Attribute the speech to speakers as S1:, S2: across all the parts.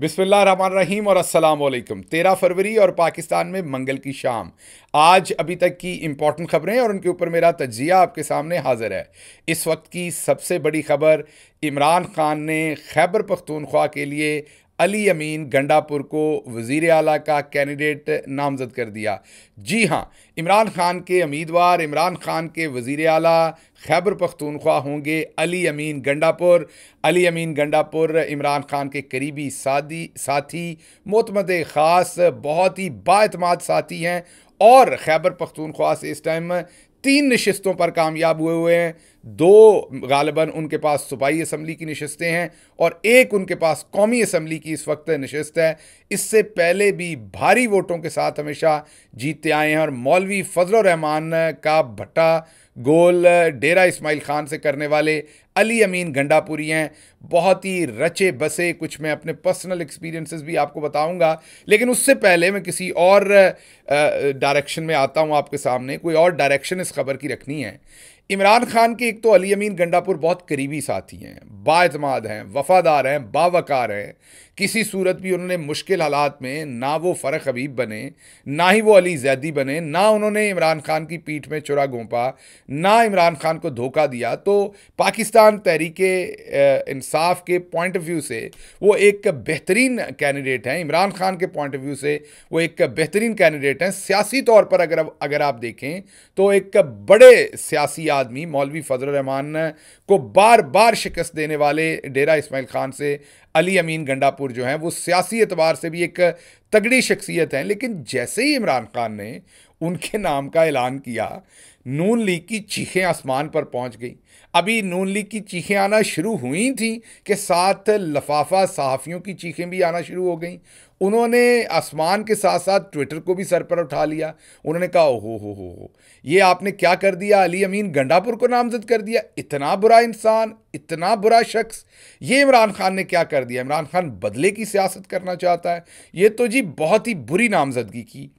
S1: रहीम और असल तेरह फरवरी और पाकिस्तान में मंगल की शाम आज अभी तक की इम्पॉर्टेंट खबरें और उनके ऊपर मेरा तजिया आपके सामने हाजिर है इस वक्त की सबसे बड़ी खबर इमरान खान ने खैबर पख्तूनख्वा के लिए अली अमीन गंडापुर को वज़ी अला का कैंडिडेट नामज़द कर दिया जी हाँ इमरान खान के उम्मीदवार इमरान खान के वज़ी अला खैबर पख्तूनख्वा होंगे अली अमीन गंडापुर अली अमीन गंडापुर इमरान खान के करीबी सादी साथी मोतमद ख़ास बहुत ही बातमाद साथी हैं और खैबर पख्तूनख्वा से इस टाइम तीन नशस्तों पर कामयाब हुए हुए हैं दो गालबन उनके पास सूबाई असम्बली की नशस्तें हैं और एक उनके पास कौमी असम्बली की इस वक्त नशस्त है इससे पहले भी भारी वोटों के साथ हमेशा जीतते आए हैं और मौलवी फजल रहमान का भट्टा गोल डेरा इस्माइल ख़ान से करने वाले अली अमीन गंडापुरी हैं बहुत ही रचे बसे कुछ मैं अपने पर्सनल एक्सपीरियंसेस भी आपको बताऊंगा लेकिन उससे पहले मैं किसी और डायरेक्शन में आता हूं आपके सामने कोई और डायरेक्शन इस खबर की रखनी है इमरान खान के एक तो अली अमीन गंडापुर बहुत करीबी साथी हैं बातमाद हैं वफादार हैं बावकार हैं किसी सूरत भी उन्होंने मुश्किल हालात में ना वो फ़र्क हबीब बने ना ही वो अली जैदी बने ना उन्होंने इमरान खान की पीठ में चुरा घोंपा ना इमरान खान को धोखा दिया तो पाकिस्तान तहरीक इंसाफ के पॉइंट ऑफ व्यू से वो एक बेहतरीन कैंडिडेट हैं इमरान खान के पॉइंट ऑफ व्यू से वो एक बेहतरीन कैंडिडेट हैं सियासी तौर पर अगर अगर आप देखें तो एक बड़े सियासी आदमी मौलवी फजल रहमान को बार बार शिकस्त देने वाले डेरा इसमाइल खान से अली अमीन गंडापुर जो हैं वो सियासी एतबार से भी एक तगड़ी शख्सियत हैं लेकिन जैसे ही इमरान खान ने उनके नाम का ऐलान किया नून लीग की चीखें आसमान पर पहुंच गई अभी नून लीग की चीखें आना शुरू हुई थी कि साथ लफाफा सहाफ़ियों की चीखें भी आना शुरू हो गई उन्होंने आसमान के साथ साथ ट्विटर को भी सर पर उठा लिया उन्होंने कहा ओहो हो हो हो ये आपने क्या कर दिया अली अमीन गंडापुर को नामजद कर दिया इतना बुरा इंसान इतना बुरा शख्स ये इमरान खान ने क्या कर दिया इमरान खान बदले की सियासत करना चाहता है ये तो जी बहुत ही बुरी नामजदगी की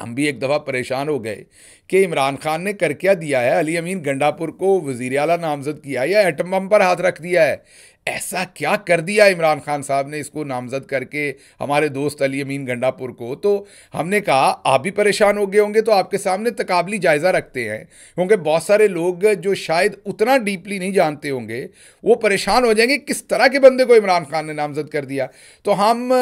S1: हम भी एक दफ़ा परेशान हो गए कि इमरान खान ने कर क्या दिया है अली अमीन गंडापुर को वजीर अला नामजद किया है या एटम बम पर हाथ रख दिया है ऐसा क्या कर दिया इमरान खान साहब ने इसको नामजद करके हमारे दोस्त अली अमीन गंडापुर को तो हमने कहा आप भी परेशान हो गए होंगे तो आपके सामने तकाबली जायज़ा रखते हैं क्योंकि बहुत सारे लोग जो शायद उतना डीपली नहीं जानते होंगे वो परेशान हो जाएंगे किस तरह के बंदे को इमरान खान ने नामजद कर दिया तो हम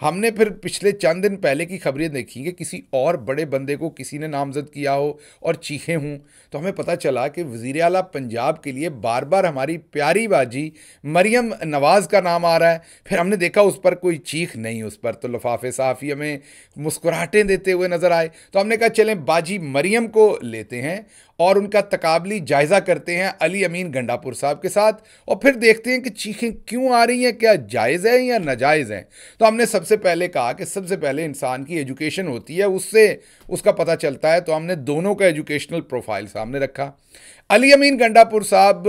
S1: हमने फिर पिछले चंद दिन पहले की खबरें देखी कि किसी और बड़े बंदे को किसी ने नामजद किया हो और चीखे हूँ तो हमें पता चला कि वज़ी अला पंजाब के लिए बार बार हमारी प्यारी बाजी मरियम नवाज़ का नाम आ रहा है फिर हमने देखा उस पर कोई चीख नहीं उस पर तो लफाफे साफ़ी हमें मुस्कुराहटें देते हुए नज़र आए तो हमने कहा चलें बाजी मरियम को लेते हैं और उनका तकाबली जायज़ा करते हैं अली अमीन गंडापुर साहब के साथ और फिर देखते हैं कि चीखें क्यों आ रही हैं क्या जायज़ है या नाजायज़ हैं तो हमने सबसे पहले कहा कि सबसे पहले इंसान की एजुकेशन होती है उससे उसका पता चलता है तो हमने दोनों का एजुकेशनल प्रोफाइल सामने रखा अली अमीन गंडापुर साहब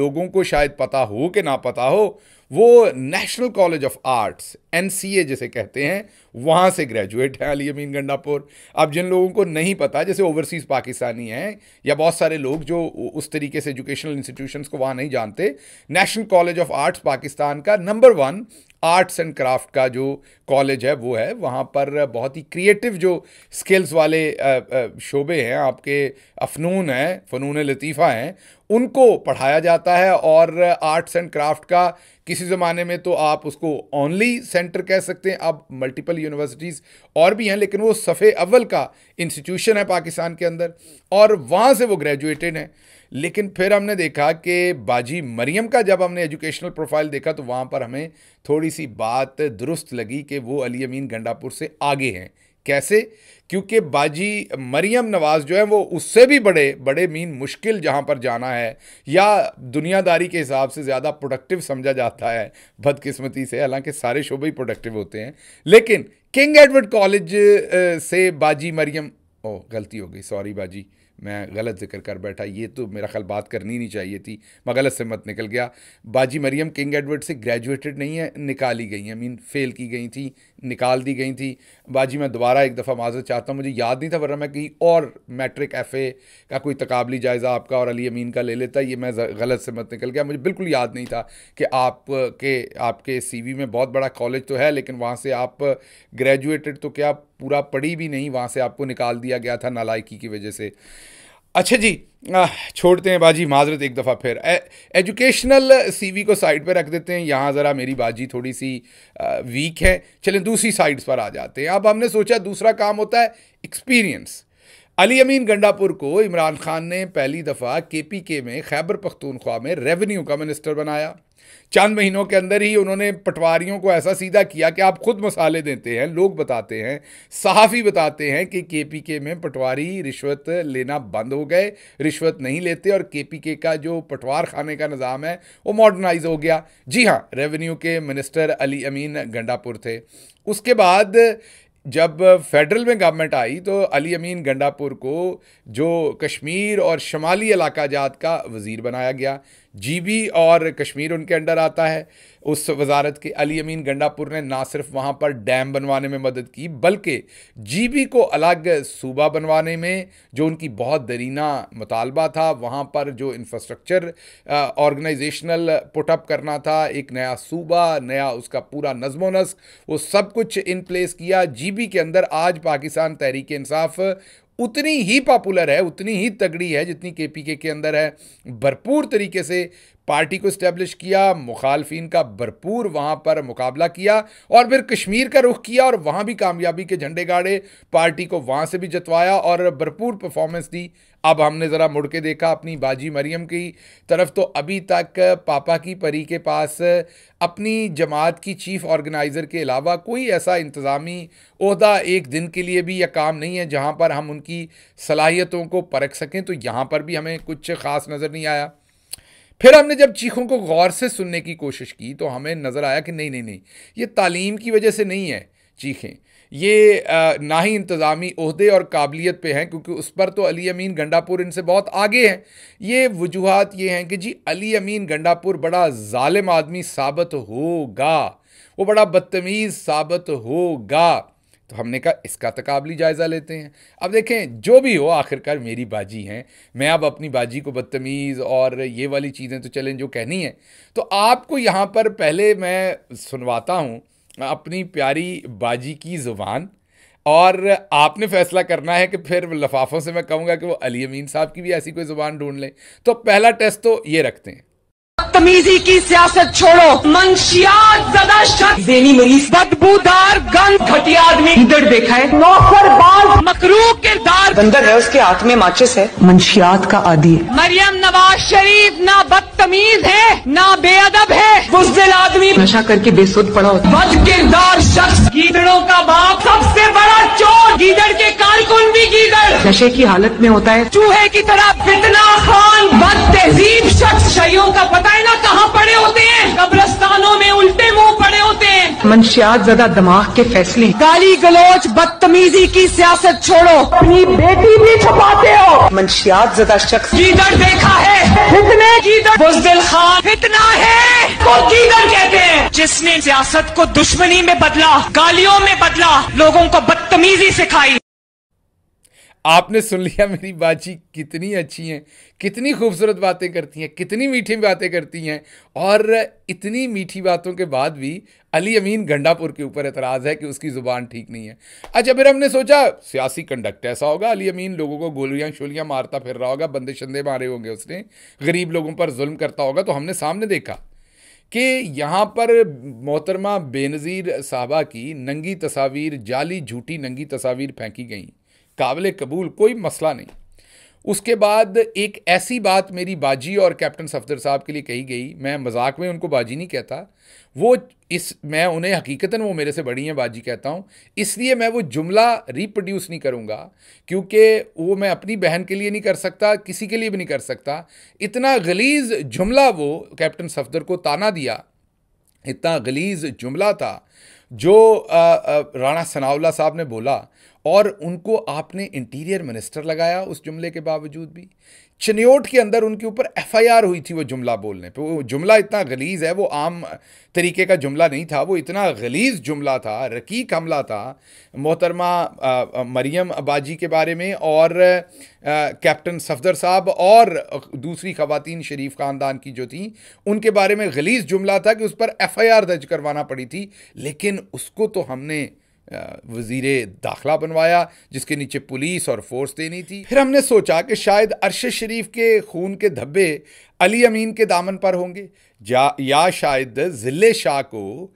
S1: लोगों को शायद पता हो कि ना पता हो वो नेशनल कॉलेज ऑफ आर्ट्स एन जिसे कहते हैं वहाँ से ग्रेजुएट है अली अमीन गंडापुर अब जिन लोगों को नहीं पता जैसे ओवरसीज़ पाकिस्तानी हैं या बहुत सारे लोग जो उस तरीके से एजुकेशनल इंस्टीट्यूशंस को वहाँ नहीं जानते national college of arts Pakistan का number one arts and craft का जो कॉलेज है वो है वहाँ पर बहुत ही क्रिएटिव जो स्किल्स वाले शोबे हैं आपके अफनून हैं फ़नून लतीफ़ा हैं उनको पढ़ाया जाता है और आर्ट्स एंड क्राफ्ट का किसी ज़माने में तो आप उसको ओनली सेंटर कह सकते हैं अब मल्टीपल यूनिवर्सिटीज़ और भी हैं लेकिन वो सफ़े अव्वल का इंस्टीट्यूशन है पाकिस्तान के अंदर और वहाँ से वो ग्रेजुएटेड हैं लेकिन फिर हमने देखा कि बाजी मरियम का जब हमने एजुकेशनल प्रोफाइल देखा तो वहाँ पर हमें थोड़ी सी बात दुरुस्त लगी कि वो अली अमीन गंडापुर से आगे हैं कैसे क्योंकि बाजी मरियम नवाज़ जो है वो उससे भी बड़े बड़े मीन मुश्किल जहाँ पर जाना है या दुनियादारी के हिसाब से ज़्यादा प्रोडक्टिव समझा जाता है बदकिस्मती से हालांकि सारे शोबे ही प्रोडक्टिव होते हैं लेकिन किंग एडवर्ड कॉलेज से बाजी मरियम ओ गलती हो गई सॉरी बाजी मैं गलत जिक्र कर बैठा ये तो मेरा ख्याल बात करनी नहीं चाहिए थी मैं गलत से मत निकल गया बाजी मरियम किंग एडवर्ड से ग्रेजुएटेड नहीं है निकाली गई हैं मीन फेल की गई थी निकाल दी गई थी बाजी मैं दोबारा एक दफ़ा माजरत चाहता हूँ मुझे याद नहीं था वरना मैं कहीं और मैट्रिक एफ़ का कोई तकबली जायज़ा आपका और अली अमीन का ले लेता ये मैं गलत से मत निकल गया मुझे बिल्कुल याद नहीं था कि आपके आपके सी में बहुत बड़ा कॉलेज तो है लेकिन वहाँ से आप ग्रेजुएटेड तो क्या पूरा पड़ी भी नहीं वहाँ से आपको निकाल दिया गया था नालायकी की वजह से अच्छा जी आ, छोड़ते हैं बाजी माजरत एक दफ़ा फिर ए, एजुकेशनल सीवी को साइड पर रख देते हैं यहाँ ज़रा मेरी बाजी थोड़ी सी आ, वीक है चलें दूसरी साइड्स पर आ जाते हैं अब हमने सोचा दूसरा काम होता है एक्सपीरियंस अली अमीन गंडापुर को इमरान खान ने पहली दफ़ा के पी के में खैबर पख्तूनख्वा में रेवेन्यू का मिनिस्टर बनाया चंद महीनों के अंदर ही उन्होंने पटवारियों को ऐसा सीधा किया कि आप खुद मसाले देते हैं लोग बताते हैं सहाफ़ी बताते हैं कि के पी के में पटवारी रिश्वत लेना बंद हो गए रिश्वत नहीं लेते और के पी के का जो पटवार खाने का निज़ाम है वो मॉडर्नाइज हो गया जी हाँ रेवेन्यू के मिनिस्टर अली अमीन गंडापुर थे उसके बाद जब फेडरल में गवर्नमेंट आई तो अली अमीन गंडापुर को जो कश्मीर और शमाली इलाका जात का वज़ीर बनाया गया जीबी और कश्मीर उनके अंडर आता है उस वजारत के अली अमीन गंडापुर ने ना सिर्फ वहाँ पर डैम बनवाने में मदद की बल्कि जीबी को अलग सूबा बनवाने में जो उनकी बहुत दरीना मुतालबा था वहाँ पर जो इंफ्रास्ट्रक्चर ऑर्गेनाइजेशनल पुटअप करना था एक नया सूबा नया उसका पूरा नज्मो नस्क वो सब कुछ इन प्लेस किया जी के अंदर आज पाकिस्तान तहरीक इंसाफ उतनी ही पॉपुलर है उतनी ही तगड़ी है जितनी के पी के के अंदर है भरपूर तरीके से पार्टी को इस्टेब्लिश किया मुखालफिन का भरपूर वहाँ पर मुकाबला किया और फिर कश्मीर का रुख किया और वहाँ भी कामयाबी के झंडे गाड़े पार्टी को वहाँ से भी जतवाया और भरपूर परफॉर्मेंस दी अब हमने ज़रा मुड़ के देखा अपनी बाजी मरियम की तरफ तो अभी तक पापा की परी के पास अपनी जमात की चीफ़ ऑर्गेनाइज़र के अलावा कोई ऐसा इंतज़ामी अहदा एक दिन के लिए भी यह काम नहीं है जहाँ पर हम उनकी सलाहियतों को परख सकें तो यहाँ पर भी हमें कुछ ख़ास नज़र नहीं आया फिर हमने जब चीखों को गौर से सुनने की कोशिश की तो हमें नज़र आया कि नहीं नहीं नहीं ये तालीम की वजह से नहीं है चीखें ये ना ही इंतज़ामी अहदे और काबिलियत पे हैं क्योंकि उस पर तो अली अमीन गंडापुर इनसे बहुत आगे हैं ये वजूहत ये हैं कि जी अली अमीन गंडापुर बड़ा ालिम आदमी साबित होगा वो बड़ा बदतमीज़ साबित होगा तो हमने कहा इसका तकाबली तो जायज़ा लेते हैं अब देखें जो भी हो आखिरकार मेरी बाजी हैं मैं अब अपनी बाजी को बदतमीज़ और ये वाली चीज़ें तो चलें जो कहनी है तो आपको यहाँ पर पहले मैं सुनवाता हूँ अपनी प्यारी बाजी की ज़ुबान और आपने फैसला करना है कि फिर लफाफों से मैं कहूँगा कि वो अली अमीन साहब की भी ऐसी कोई ज़ुबान ढूंढ लें तो पहला टेस्ट तो ये रखते हैं बदतमीजी की सियासत छोड़ो मंशियात ज्यादा
S2: शक देनी मरीज बदबूदार गंद घटिया आदमी इधर देखा है नौकर बाल मकरू किरदार बंदर है उसके हाथ में माचिस है मंशियात का आदि मरियम नवाज शरीफ ना बदतमीज है ना बेअदब है बुजदिल आदमी नशा करके बेसुध पड़ा होता बद किरदार शख्स गीदड़ों का बाप सबसे बड़ा चोर गीदड़ के कारकुन भी गीदड़ नशे की हालत में होता है चूहे की तरह फितना खान बद तहजीब शख्स शयों का पता ना कहाँ पड़े होते हैं कब्रस्तानों में उल्टे मुंह पड़े होते हैं मंशियात ज्यादा दिमाग के फैसले गाली गलोच बदतमीजी की सियासत छोड़ो अपनी बेटी भी छुपाते हो मंशियात ज्यादा शख्स जीदर देखा है कितने जीदर बुजदिल खान कितना है को जीदर कहते हैं जिसने सियासत को दुश्मनी में बदला गालियों में बदला लोगों को बदतमीजी सिखाई
S1: आपने सुन लिया मेरी बाजी कितनी अच्छी हैं कितनी खूबसूरत बातें करती हैं कितनी मीठी बातें करती हैं और इतनी मीठी बातों के बाद भी अली अमीन गंडापुर के ऊपर एतराज़ है कि उसकी ज़ुबान ठीक नहीं है अच्छा फिर हमने सोचा सियासी कंडक्ट ऐसा होगा अली अमीन लोगों को गोलियाँ शोलियाँ मारता फिर रहा होगा बंदे शंदे मारे होंगे उसने गरीब लोगों पर जुल्म करता होगा तो हमने सामने देखा कि यहाँ पर मोहतरमा बेनज़ीर साहबा की नंगी तस्वीर जाली झूठी नंगी तस्वीर फेंकी गई काबिल कबूल कोई मसला नहीं उसके बाद एक ऐसी बात मेरी बाजी और कैप्टन सफदर साहब के लिए कही गई मैं मजाक में उनको बाजी नहीं कहता वो इस मैं उन्हें हकीकता वो मेरे से बड़ी हैं बाजी कहता हूँ इसलिए मैं वो जुमला रिप्रोड्यूस नहीं करूँगा क्योंकि वो मैं अपनी बहन के लिए नहीं कर सकता किसी के लिए भी नहीं कर सकता इतना गलीज जुमला वो कैप्टन सफदर को ताना दिया इतना गलीज जुमला था जो राणा सनावला साहब ने बोला और उनको आपने इंटीरियर मिनिस्टर लगाया उस जुमले के बावजूद भी चनियोट के अंदर उनके ऊपर एफआईआर हुई थी वो जुमला बोलने पे वो जुमला इतना गलीज है वो आम तरीके का जुमला नहीं था वो इतना गलीज जुमला था रकीक हमला था मोहतरमा मरियम अबाजी के बारे में और कैप्टन सफदर साहब और दूसरी खवतिन शरीफ ख़ानदान की जो थी उनके बारे में गलीज जुमला था कि उस पर एफ दर्ज करवाना पड़ी थी लेकिन उसको तो हमने वजीर दाखला बनवाया जिसके नीचे पुलिस और फोर्स देनी थी फिर हमने सोचा कि शायद अरशद शरीफ के खून के धब्बे अली अमीन के दामन पर होंगे या शायद ज़िले शाह को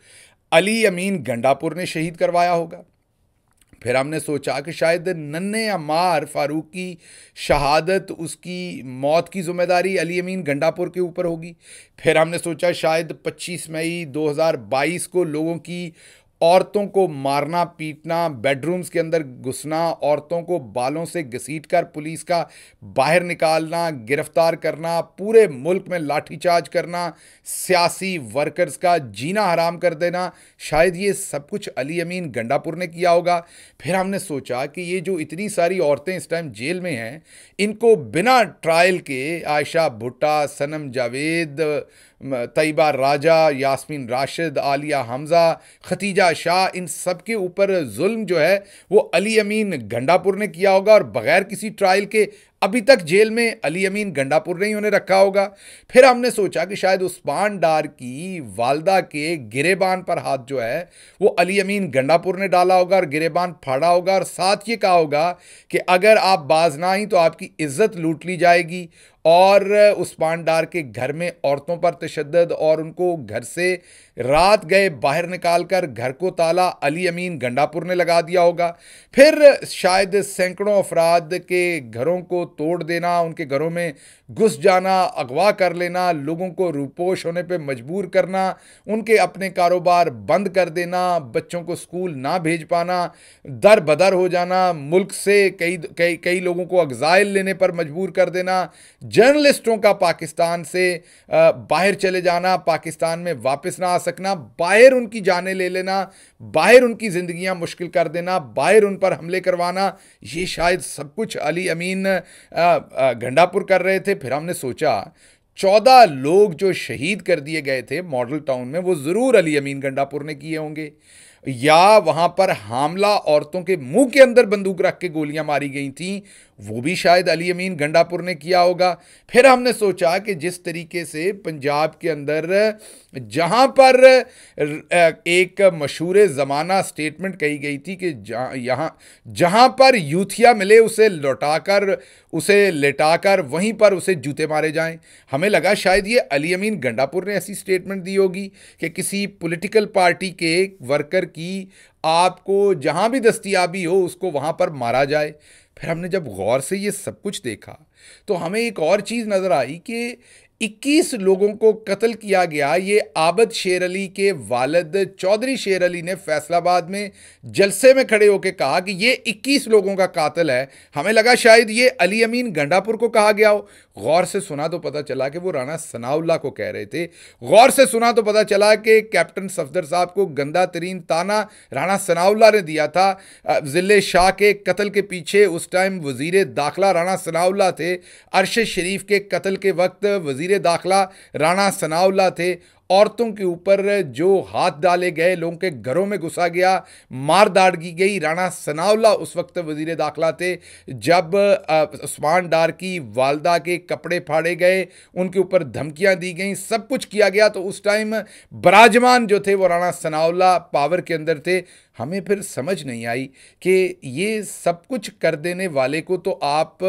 S1: अली अमीन गंडापुर ने शहीद करवाया होगा फिर हमने सोचा कि शायद नन्हे अमार फारूक की शहादत उसकी मौत की जिम्मेदारी अली अमीन गंडापुर के ऊपर होगी फिर हमने सोचा शायद 25 मई 2022 को लोगों की औरतों को मारना पीटना बेडरूम्स के अंदर घुसना औरतों को बालों से घसीटकर पुलिस का बाहर निकालना गिरफ्तार करना पूरे मुल्क में लाठीचार्ज करना सियासी वर्कर्स का जीना हराम कर देना शायद ये सब कुछ अली अमीन गंडापुर ने किया होगा फिर हमने सोचा कि ये जो इतनी सारी औरतें इस टाइम जेल में हैं इनको बिना ट्रायल के आयशा भुट्टा सनम जावेद तयबा राजा यासमिन राशिद आलिया हमज़ा खतीजा या शाह इन सब के ऊपर जुल्म जो है वो अली अमीन गंडापुर ने किया होगा और बगैर किसी ट्रायल के अभी तक जेल में अली अमीन गंडापुर ने ही उन्हें रखा होगा फिर हमने सोचा कि शायद उस्मान डार की वालदा के गिरेबान पर हाथ जो है वो अली अमीन गंडापुर ने डाला होगा और गिरेबान फाड़ा होगा और साथ ये कहा होगा कि अगर आप बाज ना ही तो आपकी इज्जत लूट ली जाएगी और उस्मान डार के घर में औरतों पर तशद और उनको घर से रात गए बाहर निकाल कर घर को ताला अली अमीन गंडापुर ने लगा दिया होगा फिर शायद सैकड़ों अफराद के घरों को तोड़ देना उनके घरों में घुस जाना अगवा कर लेना लोगों को रूपोश होने पर मजबूर करना उनके अपने कारोबार बंद कर देना बच्चों को स्कूल ना भेज पाना दर बदर हो जाना मुल्क से कई कई कई लोगों को अगजाइल लेने पर मजबूर कर देना जर्नलिस्टों का पाकिस्तान से बाहर चले जाना पाकिस्तान में वापस ना आ सकना बाहर उनकी जाने ले लेना बाहर उनकी ज़िंदगियां मुश्किल कर देना बाहर उन पर हमले करवाना ये शायद सब कुछ अली अमीन घंडापुर कर रहे थे फिर हमने सोचा चौदह लोग जो शहीद कर दिए गए थे मॉडल टाउन में वो ज़रूर अली अमीन गंडापुर ने किए होंगे या वहाँ पर हमला औरतों के मुंह के अंदर बंदूक रख के गोलियां मारी गई थी वो भी शायद अली अमीन गंडापुर ने किया होगा फिर हमने सोचा कि जिस तरीके से पंजाब के अंदर जहाँ पर एक मशहूर ज़माना स्टेटमेंट कही गई थी कि जहाँ यहाँ जहाँ पर यूथिया मिले उसे लौटाकर उसे लेटाकर वहीं पर उसे जूते मारे जाएं हमें लगा शायद ये अली अमीन गंडापुर ने ऐसी स्टेटमेंट दी होगी कि किसी पोलिटिकल पार्टी के वर्कर की आपको जहाँ भी दस्तियाबी हो उसको वहाँ पर मारा जाए फिर हमने जब गौर से ये सब कुछ देखा तो हमें एक और चीज़ नज़र आई कि 21 लोगों को कत्ल किया गया ये आबद शेर अली के वालद चौधरी शेर अली ने फैसलाबाद में जलसे में खड़े होकर कहा कि ये 21 लोगों का कातल है हमें लगा शायद ये अली अमीन गंडापुर को कहा गया हो गौर से सुना तो पता चला कि वो राणा सनाउल्ला को कह रहे थे गौर से सुना तो पता चला कि कैप्टन सफदर साहब को गंदा तरीन ताना राणा सनाउल्ला ने दिया था ज़िले शाह के कत्ल के पीछे उस टाइम वज़ी दाखला राणा सनाउल्ला थे अरशद शरीफ के कत्ल के वक्त वज़ी दाखला राणा सनाउल्ला थे औरतों के ऊपर जो हाथ डाले गए लोगों के घरों में घुसा गया मार दाड़ की गई राणा सनाउल्ला उस वक्त वजीर दाखिला थे जब उस्मान डार की वालदा के कपड़े फाड़े गए उनके ऊपर धमकियां दी गई सब कुछ किया गया तो उस टाइम बराजमान जो थे वो राणा सनाउल्ला पावर के अंदर थे हमें फिर समझ नहीं आई कि ये सब कुछ कर देने वाले को तो आप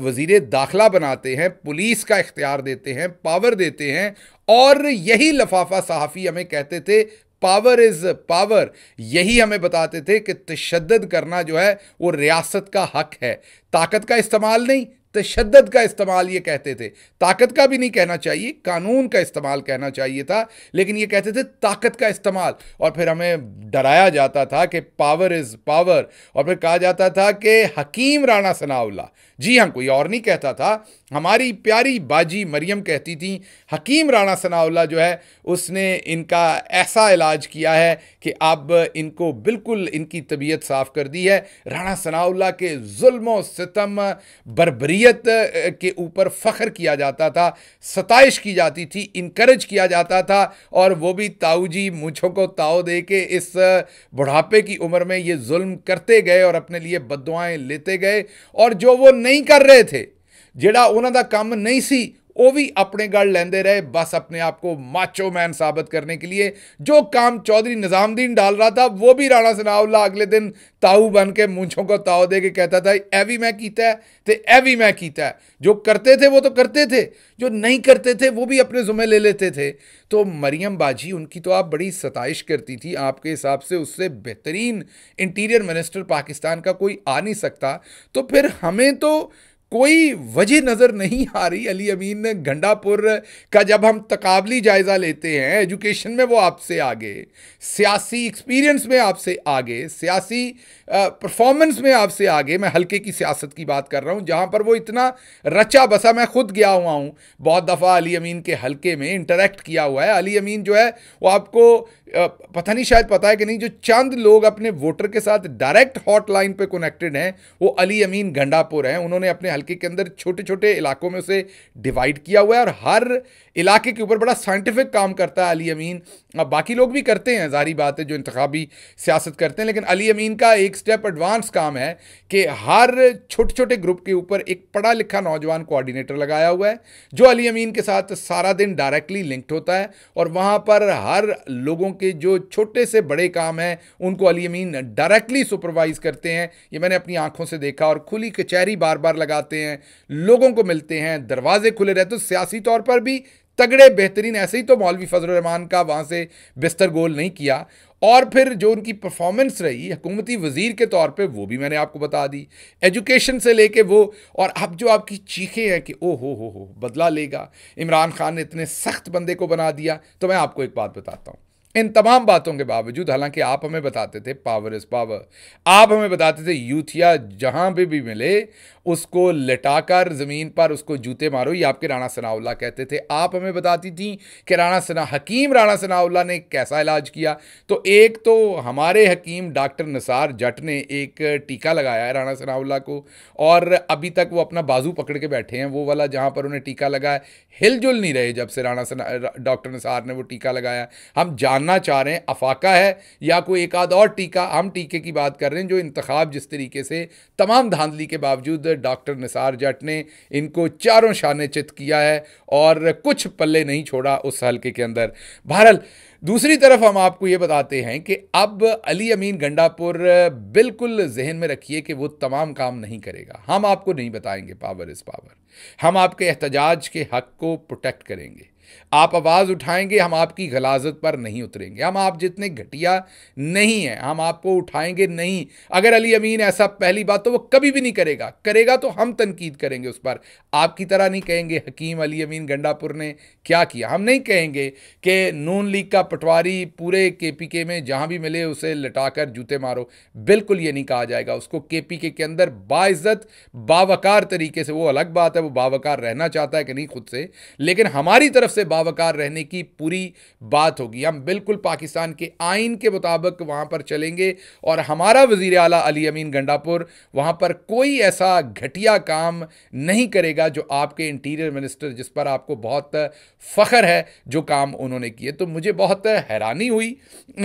S1: वजीर दाखिला बनाते हैं पुलिस का इख्तियार देते हैं पावर देते हैं और यही लफाफा सहाफ़ी हमें कहते थे पावर इज पावर यही हमें बताते थे कि तशद करना जो है वो रियासत का हक है ताकत का इस्तेमाल नहीं तशद का इस्तेमाल ये कहते थे ताकत का भी नहीं कहना चाहिए कानून का इस्तेमाल कहना चाहिए था लेकिन ये कहते थे ताकत का इस्तेमाल और फिर हमें डराया जाता था कि पावर इज़ पावर और फिर कहा जाता था कि हकीम राणा सनाउल्ला जी हाँ कोई और नहीं कहता था हमारी प्यारी बाजी मरियम कहती थी हकीम राणा सनाउल्ला जो है उसने इनका ऐसा इलाज किया है कि अब इनको बिल्कुल इनकी तबीयत साफ़ कर दी है राणा सनाउल्ला के जुल्म सितम बरबरीत के ऊपर फ़ख्र किया जाता था सताइश की जाती थी इनक्रेज किया जाता था और वो भी ताऊ जी मुझों को ताओ दे के इस बुढ़ापे की उम्र में ये जुल्म करते गए और अपने लिए बदवाएँ लेते गए और जो वो नहीं कर रहे थे जोड़ा उन्हों का ਕੰਮ नहीं सी वो भी अपने गढ़ लेंदे रहे बस अपने आप को माचो मैन साबित करने के लिए जो काम चौधरी निज़ामुद्दीन डाल रहा था वो भी राणा सनाउल्ला अगले दिन ताऊ बन के मूछों को ताओ दे के कहता था ए भी मैं कीता है तो यह भी मैं कीता है जो करते थे वो तो करते थे जो नहीं करते थे वो भी अपने जुम्मे ले लेते थे तो मरियम बाजी उनकी तो आप बड़ी सताइश करती थी आपके हिसाब से उससे बेहतरीन इंटीरियर मिनिस्टर पाकिस्तान का कोई आ नहीं सकता तो फिर हमें तो कोई वजह नज़र नहीं आ रही अली अमीन घंडापुर का जब हम तकाबली जायज़ा लेते हैं एजुकेशन में वो आपसे आगे सियासी एक्सपीरियंस में आपसे आगे सियासी परफॉर्मेंस में आपसे आगे मैं हल्के की सियासत की बात कर रहा हूँ जहाँ पर वो इतना रचा बसा मैं खुद गया हुआ हूँ बहुत दफ़ा अली अमीन के हल्के में इंटरेक्ट किया हुआ है अली अमीन जो है वो आपको पता नहीं शायद पता है कि नहीं जो चंद लोग अपने वोटर के साथ डायरेक्ट हॉटलाइन पे कनेक्टेड हैं वो अली अमीन गंडापुर हैं उन्होंने अपने हल्के के अंदर छोटे छोटे इलाकों में उसे डिवाइड किया हुआ है और हर इलाके के ऊपर बड़ा साइंटिफिक काम करता है अली अमीन अब बाकी लोग भी करते हैं जारी बात है जो इंतबी सियासत करते हैं लेकिन अली अमीन का एक स्टेप एडवांस काम है कि हर छोटे छोटे ग्रुप के ऊपर एक पढ़ा लिखा नौजवान कोऑर्डिनेटर लगाया हुआ है जो अली अमीन के साथ सारा दिन डायरेक्टली लिंक्ड होता है और वहाँ पर हर लोगों के जो छोटे से बड़े काम हैं उनको अली अमीन डायरेक्टली सुपरवाइज करते हैं ये मैंने अपनी आंखों से देखा और खुली कचहरी बार बार लगाते हैं लोगों को मिलते हैं दरवाजे खुले रहते तो सियासी तौर पर भी तगड़े बेहतरीन ऐसे ही तो मौलवी फजलरहमान का वहाँ से बिस्तर गोल नहीं किया और फिर जो उनकी परफॉर्मेंस रही हुकूमती वजीर के तौर पे वो भी मैंने आपको बता दी एजुकेशन से लेके वो और अब जो आपकी चीखें हैं कि ओ हो हो हो बदला लेगा इमरान खान ने इतने सख्त बंदे को बना दिया तो मैं आपको एक बात बताता हूँ इन तमाम बातों के बावजूद हालांकि आप हमें बताते थे पावर इज पावर आप हमें बताते थे यूथिया जहां भी भी मिले उसको लटाकर ज़मीन पर उसको जूते मारो ये आपके राणा सनाउल्ला कहते थे आप हमें बताती थी कि राणा सना हकीम राणा सनाउल्ला ने कैसा इलाज किया तो एक तो हमारे हकीम डॉक्टर निसार जट ने एक टीका लगाया है राणा सनाउल्ला को और अभी तक वो अपना बाजू पकड़ के बैठे हैं वो वाला जहाँ पर उन्हें टीका लगाया हिलजुल नहीं रहे जब से राणा सना डॉक्टर निसार ने वो टीका लगाया हम जान जानना चाह रहे हैं अफाका है या कोई एक आध और टीका हम टीके की बात कर रहे हैं जो इंतखब जिस तरीके से तमाम धांधली के बावजूद डॉक्टर निसार जट ने इनको चारों शान चित किया है और कुछ पल्ले नहीं छोड़ा उस हल्के के अंदर बहरहाल दूसरी तरफ हम आपको ये बताते हैं कि अब अली अमीन गंडापुर बिल्कुल जहन में रखिए कि वो तमाम काम नहीं करेगा हम आपको नहीं बताएंगे पावर इज़ पावर हम आपके एहतजाज के हक को प्रोटेक्ट करेंगे आप आवाज़ उठाएंगे हम आपकी गलाजत पर नहीं उतरेंगे हम आप जितने घटिया नहीं हैं हम आपको उठाएंगे नहीं अगर अली अमीन ऐसा पहली बात तो वो कभी भी नहीं करेगा करेगा तो हम तनकीद करेंगे उस पर आपकी तरह नहीं कहेंगे हकीम अली अमीन गंडापुर ने क्या किया हम नहीं कहेंगे कि नून लीग का पटवारी पूरे के पी के में जहाँ भी मिले उसे लटाकर जूते मारो बिल्कुल ये नहीं कहा जाएगा उसको के पी के, के अंदर बाइज़त बावकार तरीके से वो अलग बात है वो बावकार रहना चाहता है कि नहीं खुद से लेकिन हमारी तरफ से बावकार रहने की पूरी बात होगी हम बिल्कुल पाकिस्तान के आइन के मुताबिक वहाँ पर चलेंगे और हमारा वजीर अला अली अमीन गंडापुर वहाँ पर कोई ऐसा घटिया काम नहीं करेगा जो आपके इंटीरियर मिनिस्टर जिस पर आपको बहुत फ़ख्र है जो काम उन्होंने किए तो मुझे बहुत हैरानी हुई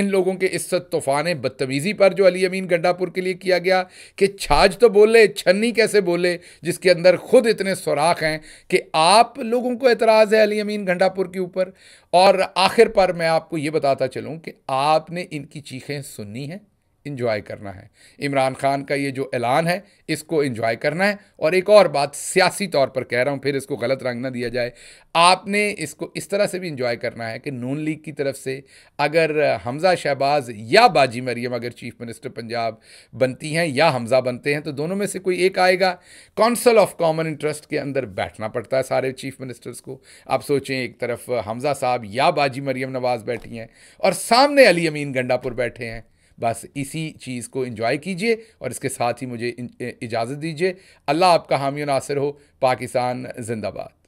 S1: इन लोगों के इस तूफ़ान बदतमीज़ी पर जो अली अमीन गंडापुर के लिए किया गया कि छाछ तो बोले छन्नी कैसे बोले जिसके अंदर खुद इतने सुराख हैं कि आप लोगों को एतराज़ है अली अमीन गंडा अड्डापुर के ऊपर और आखिर पर मैं आपको ये बताता चलूँ कि आपने इनकी चीखें सुननी हैं इंजॉय करना है इमरान खान का ये जो ऐलान है इसको इंजॉय करना है और एक और बात सियासी तौर पर कह रहा हूँ फिर इसको गलत रंग ना दिया जाए आपने इसको इस तरह से भी इंजॉय करना है कि नून लीग की तरफ से अगर हमज़ा शहबाज या बाजी मरियम अगर चीफ मिनिस्टर पंजाब बनती हैं या हमज़ा बनते हैं तो दोनों में से कोई एक आएगा कौंसल ऑफ कॉमन इंटरेस्ट के अंदर बैठना पड़ता है सारे चीफ मिनिस्टर्स को आप सोचें एक तरफ हमज़ा साहब या बाजी मरियम नवाज़ बैठी हैं और सामने अली अमीन गंडापुर बैठे हैं बस इसी चीज़ को इंजॉय कीजिए और इसके साथ ही मुझे इजाज़त दीजिए अल्लाह आपका हामी नासिर हो पाकिस्तान जिंदाबाद